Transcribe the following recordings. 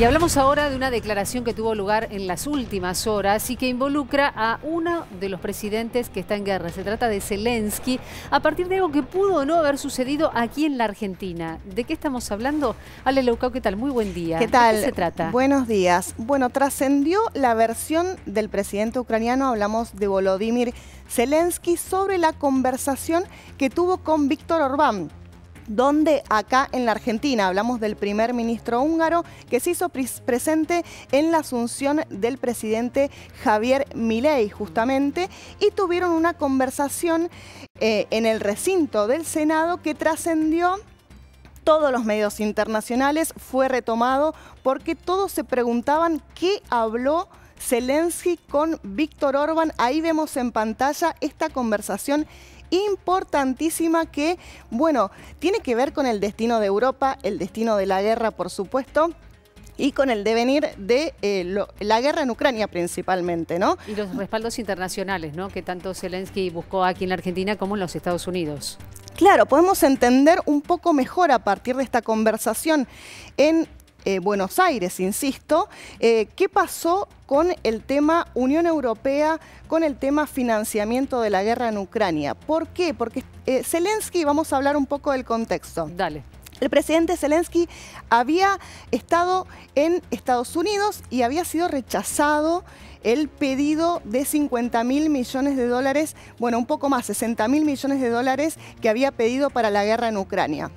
Y hablamos ahora de una declaración que tuvo lugar en las últimas horas y que involucra a uno de los presidentes que está en guerra. Se trata de Zelensky, a partir de algo que pudo o no haber sucedido aquí en la Argentina. ¿De qué estamos hablando? Ale Leucau, ¿qué tal? Muy buen día. ¿Qué tal? ¿De qué se trata? Buenos días. Bueno, trascendió la versión del presidente ucraniano, hablamos de Volodymyr Zelensky, sobre la conversación que tuvo con Víctor Orbán donde acá en la Argentina hablamos del primer ministro húngaro que se hizo presente en la asunción del presidente Javier Milei justamente y tuvieron una conversación eh, en el recinto del Senado que trascendió todos los medios internacionales, fue retomado porque todos se preguntaban qué habló Zelensky con Víctor Orban. Ahí vemos en pantalla esta conversación importantísima que, bueno, tiene que ver con el destino de Europa, el destino de la guerra, por supuesto y con el devenir de eh, la guerra en Ucrania principalmente, ¿no? Y los respaldos internacionales, ¿no? Que tanto Zelensky buscó aquí en la Argentina como en los Estados Unidos. Claro, podemos entender un poco mejor a partir de esta conversación en eh, Buenos Aires, insisto. Eh, ¿Qué pasó con el tema Unión Europea, con el tema financiamiento de la guerra en Ucrania? ¿Por qué? Porque eh, Zelensky, vamos a hablar un poco del contexto. Dale. El presidente Zelensky había estado en Estados Unidos y había sido rechazado el pedido de 50 mil millones de dólares, bueno, un poco más, 60 mil millones de dólares que había pedido para la guerra en Ucrania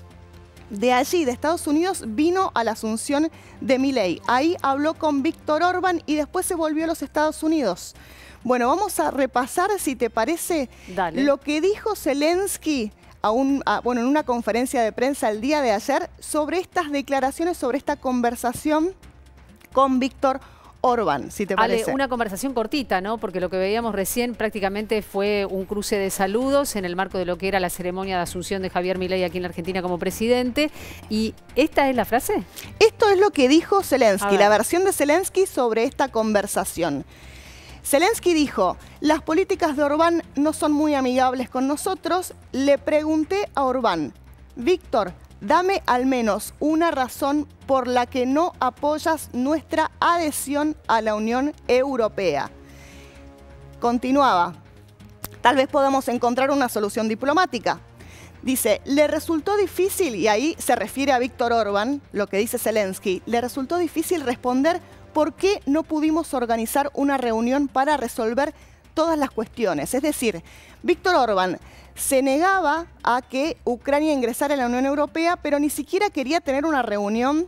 de allí, de Estados Unidos, vino a la asunción de Milley. Ahí habló con Víctor Orban y después se volvió a los Estados Unidos. Bueno, vamos a repasar, si te parece, lo que dijo Zelensky bueno, en una conferencia de prensa el día de ayer sobre estas declaraciones, sobre esta conversación con Víctor Orban. Orbán, si te parece. una conversación cortita, ¿no? Porque lo que veíamos recién prácticamente fue un cruce de saludos en el marco de lo que era la ceremonia de asunción de Javier Milei aquí en la Argentina como presidente. ¿Y esta es la frase? Esto es lo que dijo Zelensky, la versión de Zelensky sobre esta conversación. Zelensky dijo, las políticas de Orbán no son muy amigables con nosotros. Le pregunté a Orbán, Víctor, Dame al menos una razón por la que no apoyas nuestra adhesión a la Unión Europea. Continuaba. Tal vez podamos encontrar una solución diplomática. Dice, le resultó difícil, y ahí se refiere a Víctor Orban, lo que dice Zelensky, le resultó difícil responder por qué no pudimos organizar una reunión para resolver todas las cuestiones. Es decir, Víctor Orbán se negaba a que Ucrania ingresara a la Unión Europea, pero ni siquiera quería tener una reunión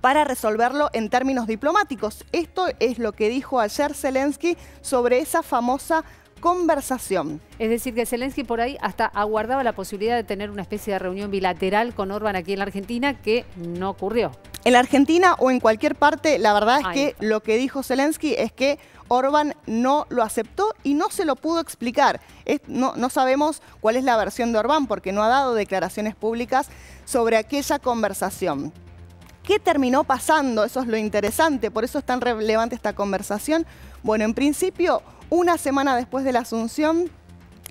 para resolverlo en términos diplomáticos. Esto es lo que dijo ayer Zelensky sobre esa famosa conversación. Es decir, que Zelensky por ahí hasta aguardaba la posibilidad de tener una especie de reunión bilateral con Orban aquí en la Argentina, que no ocurrió. En la Argentina o en cualquier parte, la verdad es que lo que dijo Zelensky es que Orban no lo aceptó y no se lo pudo explicar. no, no, sabemos cuál es la versión de Orbán porque no ha dado declaraciones públicas sobre aquella conversación. ¿Qué terminó pasando? Eso es lo interesante, por eso es tan relevante esta conversación. Bueno, en principio, una semana después de la asunción,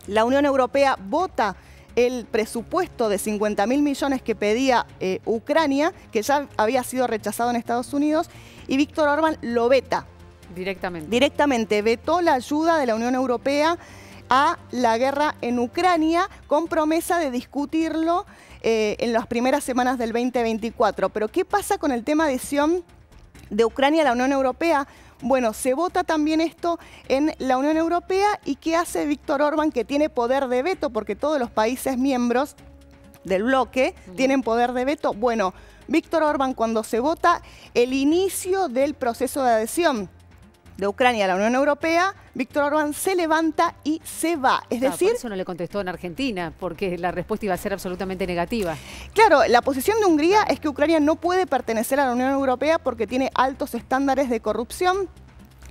la Unión Europea vota el presupuesto de 50 mil millones que pedía eh, Ucrania, que ya había sido rechazado en Estados Unidos, y Víctor Orban lo veta. Directamente. Directamente, vetó la ayuda de la Unión Europea a la guerra en Ucrania con promesa de discutirlo eh, en las primeras semanas del 2024. Pero ¿qué pasa con el tema de adhesión de Ucrania a la Unión Europea? Bueno, se vota también esto en la Unión Europea y ¿qué hace Víctor Orban que tiene poder de veto? Porque todos los países miembros del bloque tienen poder de veto. Bueno, Víctor Orban cuando se vota el inicio del proceso de adhesión de Ucrania a la Unión Europea, Víctor Orbán se levanta y se va. Es ah, decir... Por eso no le contestó en Argentina, porque la respuesta iba a ser absolutamente negativa. Claro, la posición de Hungría es que Ucrania no puede pertenecer a la Unión Europea porque tiene altos estándares de corrupción,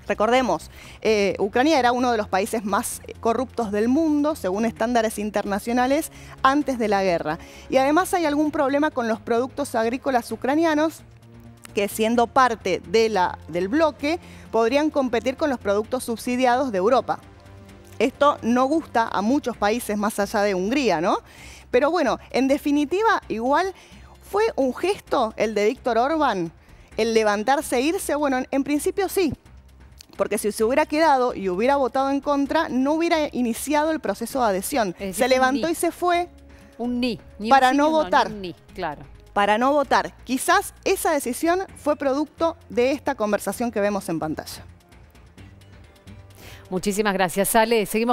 Recordemos, eh, Ucrania era uno de los países más eh, corruptos del mundo, según estándares internacionales, antes de la guerra. Y además hay algún problema con los productos agrícolas ucranianos que siendo parte de la, del bloque podrían competir con los productos subsidiados de Europa. Esto no gusta a muchos países más allá de Hungría, ¿no? Pero bueno, en definitiva, igual fue un gesto el de Víctor Orbán, el levantarse e irse, bueno, en, principio sí, porque si se hubiera quedado y hubiera votado en contra, no hubiera iniciado el proceso de adhesión. se levantó y se fue. Un ni. para no votar. ni, claro para no votar. Quizás esa decisión fue producto de esta conversación que vemos en pantalla. Muchísimas gracias, Ale. Seguimos